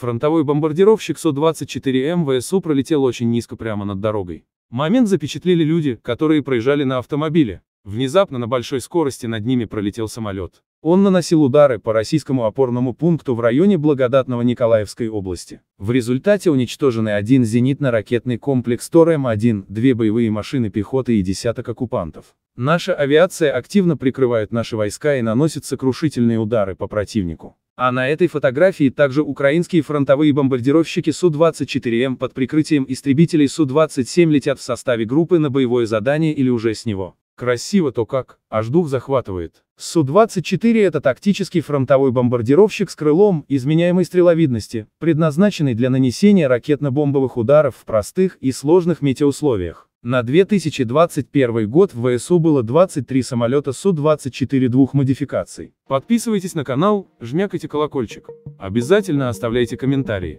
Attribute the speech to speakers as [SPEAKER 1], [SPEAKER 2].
[SPEAKER 1] Фронтовой бомбардировщик Су-24 МВСУ пролетел очень низко прямо над дорогой. Момент запечатлели люди, которые проезжали на автомобиле. Внезапно на большой скорости над ними пролетел самолет. Он наносил удары по российскому опорному пункту в районе благодатного Николаевской области. В результате уничтожены один зенитно-ракетный комплекс ТОР-М1, эм две боевые машины пехоты и десяток оккупантов. Наша авиация активно прикрывает наши войска и наносит сокрушительные удары по противнику. А на этой фотографии также украинские фронтовые бомбардировщики Су-24М под прикрытием истребителей Су-27 летят в составе группы на боевое задание или уже с него. Красиво то как, аж дух захватывает. Су-24 это тактический фронтовой бомбардировщик с крылом, изменяемой стреловидности, предназначенный для нанесения ракетно-бомбовых ударов в простых и сложных метеоусловиях. На 2021 год в ВСУ было 23 самолета Су-24 двух модификаций. Подписывайтесь на канал, жмякайте колокольчик. Обязательно оставляйте комментарии.